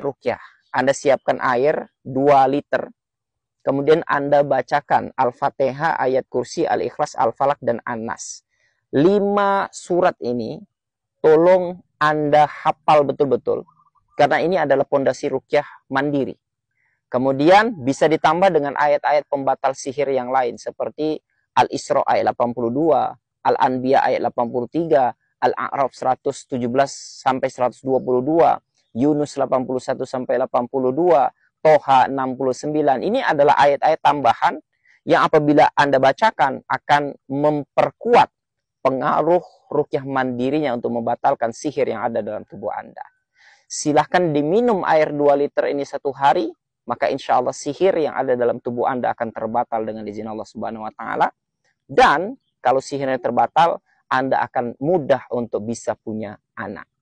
rukyah. Anda siapkan air 2 liter. Kemudian Anda bacakan Al-Fatihah, ayat kursi, Al-Ikhlas, Al-Falak, dan An-Nas. Lima surat ini tolong Anda hafal betul-betul. Karena ini adalah pondasi rukyah mandiri. Kemudian bisa ditambah dengan ayat-ayat pembatal sihir yang lain seperti Al-Isra ayat 82, Al-Anbiya ayat 83, Al-A'raf 117 sampai 122, Yunus 81 sampai 82, Toha 69. Ini adalah ayat-ayat tambahan yang apabila Anda bacakan akan memperkuat pengaruh rukyah mandirinya untuk membatalkan sihir yang ada dalam tubuh Anda. Silahkan diminum air 2 liter ini satu hari, maka insya Allah sihir yang ada dalam tubuh Anda akan terbatal dengan izin Allah Subhanahu wa Ta'ala. Dan kalau sihirnya terbatal, Anda akan mudah untuk bisa punya anak.